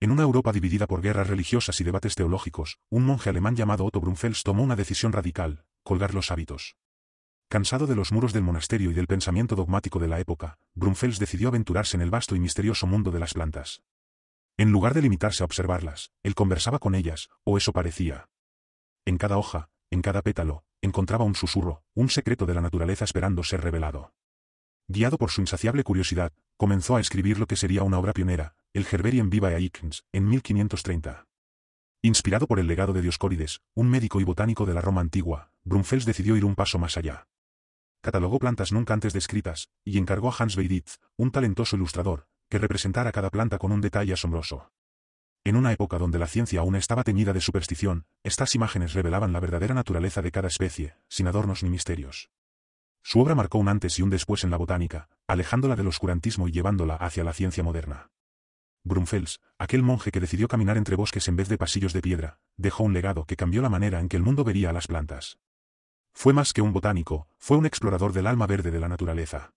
En una Europa dividida por guerras religiosas y debates teológicos, un monje alemán llamado Otto Brunfels tomó una decisión radical, colgar los hábitos. Cansado de los muros del monasterio y del pensamiento dogmático de la época, Brunfels decidió aventurarse en el vasto y misterioso mundo de las plantas. En lugar de limitarse a observarlas, él conversaba con ellas, o eso parecía. En cada hoja, en cada pétalo, encontraba un susurro, un secreto de la naturaleza esperando ser revelado. Guiado por su insaciable curiosidad, comenzó a escribir lo que sería una obra pionera, el Gerberium a Ickens, en 1530. Inspirado por el legado de Dioscórides, un médico y botánico de la Roma antigua, Brunfels decidió ir un paso más allá. Catalogó plantas nunca antes descritas, y encargó a Hans Weiditz, un talentoso ilustrador, que representara cada planta con un detalle asombroso. En una época donde la ciencia aún estaba teñida de superstición, estas imágenes revelaban la verdadera naturaleza de cada especie, sin adornos ni misterios. Su obra marcó un antes y un después en la botánica, alejándola del oscurantismo y llevándola hacia la ciencia moderna. Brumfels, aquel monje que decidió caminar entre bosques en vez de pasillos de piedra, dejó un legado que cambió la manera en que el mundo vería a las plantas. Fue más que un botánico, fue un explorador del alma verde de la naturaleza.